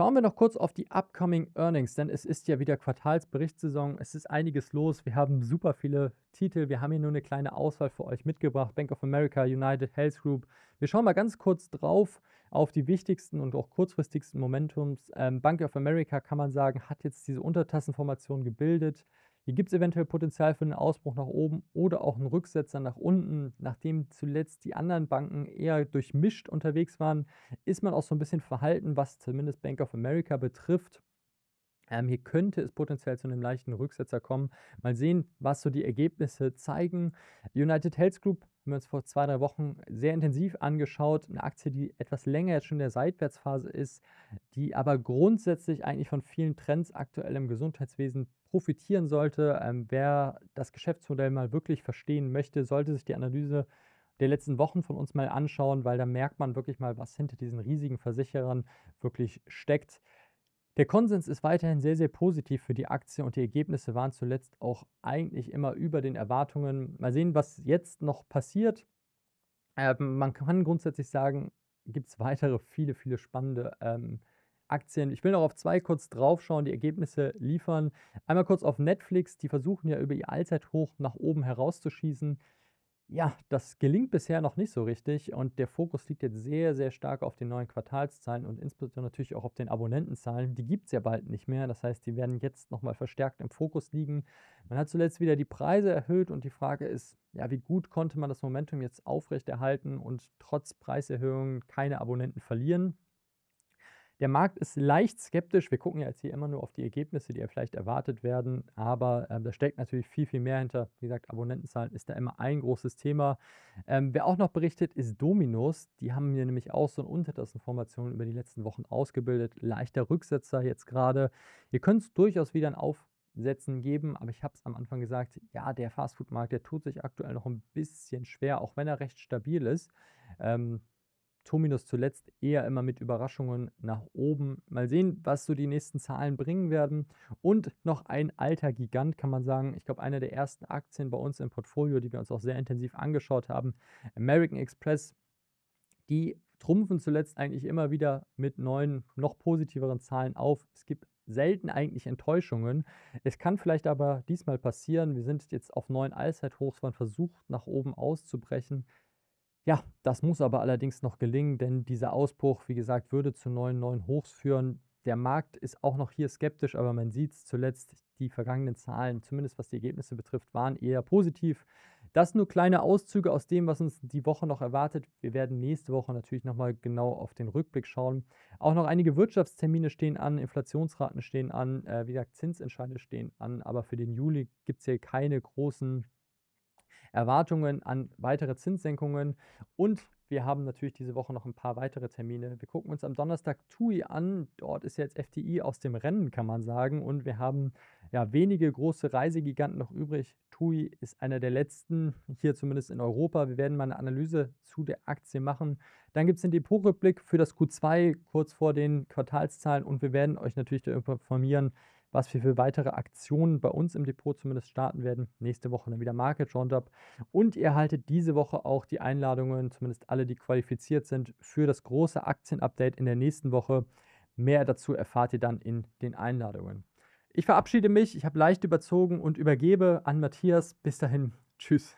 Schauen wir noch kurz auf die upcoming Earnings, denn es ist ja wieder Quartalsberichtssaison. Es ist einiges los. Wir haben super viele Titel. Wir haben hier nur eine kleine Auswahl für euch mitgebracht. Bank of America, United Health Group. Wir schauen mal ganz kurz drauf auf die wichtigsten und auch kurzfristigsten Momentums. Ähm, Bank of America kann man sagen, hat jetzt diese Untertassenformation gebildet. Hier gibt es eventuell Potenzial für einen Ausbruch nach oben oder auch einen Rücksetzer nach unten. Nachdem zuletzt die anderen Banken eher durchmischt unterwegs waren, ist man auch so ein bisschen verhalten, was zumindest Bank of America betrifft. Ähm, hier könnte es potenziell zu einem leichten Rücksetzer kommen. Mal sehen, was so die Ergebnisse zeigen. United Health Group haben wir uns vor zwei, drei Wochen sehr intensiv angeschaut. Eine Aktie, die etwas länger jetzt schon in der Seitwärtsphase ist, die aber grundsätzlich eigentlich von vielen Trends aktuell im Gesundheitswesen profitieren sollte. Ähm, wer das Geschäftsmodell mal wirklich verstehen möchte, sollte sich die Analyse der letzten Wochen von uns mal anschauen, weil da merkt man wirklich mal, was hinter diesen riesigen Versicherern wirklich steckt. Der Konsens ist weiterhin sehr, sehr positiv für die Aktie und die Ergebnisse waren zuletzt auch eigentlich immer über den Erwartungen. Mal sehen, was jetzt noch passiert. Ähm, man kann grundsätzlich sagen, gibt es weitere viele, viele spannende ähm, Aktien. Ich will noch auf zwei kurz draufschauen, die Ergebnisse liefern. Einmal kurz auf Netflix, die versuchen ja über ihr Allzeithoch nach oben herauszuschießen. Ja, das gelingt bisher noch nicht so richtig und der Fokus liegt jetzt sehr, sehr stark auf den neuen Quartalszahlen und insbesondere natürlich auch auf den Abonnentenzahlen. Die gibt es ja bald nicht mehr, das heißt, die werden jetzt nochmal verstärkt im Fokus liegen. Man hat zuletzt wieder die Preise erhöht und die Frage ist, ja, wie gut konnte man das Momentum jetzt aufrechterhalten und trotz Preiserhöhungen keine Abonnenten verlieren? Der Markt ist leicht skeptisch. Wir gucken ja jetzt hier immer nur auf die Ergebnisse, die ja vielleicht erwartet werden. Aber ähm, da steckt natürlich viel, viel mehr hinter. Wie gesagt, Abonnentenzahlen ist da immer ein großes Thema. Ähm, wer auch noch berichtet, ist Dominos. Die haben hier nämlich auch so eine Untertassenformation über die letzten Wochen ausgebildet. Leichter Rücksetzer jetzt gerade. Ihr könnt es durchaus wieder ein Auf Sätzen geben. Aber ich habe es am Anfang gesagt, ja, der Fastfood-Markt, der tut sich aktuell noch ein bisschen schwer, auch wenn er recht stabil ist. Ähm, Dominos zuletzt eher immer mit Überraschungen nach oben. Mal sehen, was so die nächsten Zahlen bringen werden. Und noch ein alter Gigant, kann man sagen. Ich glaube, eine der ersten Aktien bei uns im Portfolio, die wir uns auch sehr intensiv angeschaut haben, American Express, die trumpfen zuletzt eigentlich immer wieder mit neuen, noch positiveren Zahlen auf. Es gibt selten eigentlich Enttäuschungen. Es kann vielleicht aber diesmal passieren. Wir sind jetzt auf neuen Allzeithochs, man versucht nach oben auszubrechen. Ja, das muss aber allerdings noch gelingen, denn dieser Ausbruch, wie gesagt, würde zu neuen, neuen Hochs führen. Der Markt ist auch noch hier skeptisch, aber man sieht es zuletzt, die vergangenen Zahlen, zumindest was die Ergebnisse betrifft, waren eher positiv. Das nur kleine Auszüge aus dem, was uns die Woche noch erwartet. Wir werden nächste Woche natürlich nochmal genau auf den Rückblick schauen. Auch noch einige Wirtschaftstermine stehen an, Inflationsraten stehen an, äh, wie gesagt, Zinsentscheide stehen an, aber für den Juli gibt es hier keine großen Erwartungen an weitere Zinssenkungen und wir haben natürlich diese Woche noch ein paar weitere Termine. Wir gucken uns am Donnerstag TUI an. Dort ist jetzt FTI aus dem Rennen, kann man sagen. Und wir haben ja wenige große Reisegiganten noch übrig. TUI ist einer der letzten, hier zumindest in Europa. Wir werden mal eine Analyse zu der Aktie machen. Dann gibt es den Depotrückblick für das Q2 kurz vor den Quartalszahlen. Und wir werden euch natürlich darüber informieren, was wir für weitere Aktionen bei uns im Depot zumindest starten werden. Nächste Woche dann wieder Market Roundup. Und ihr erhaltet diese Woche auch die Einladungen, zumindest alle, die qualifiziert sind, für das große Aktienupdate in der nächsten Woche. Mehr dazu erfahrt ihr dann in den Einladungen. Ich verabschiede mich, ich habe leicht überzogen und übergebe an Matthias. Bis dahin, tschüss.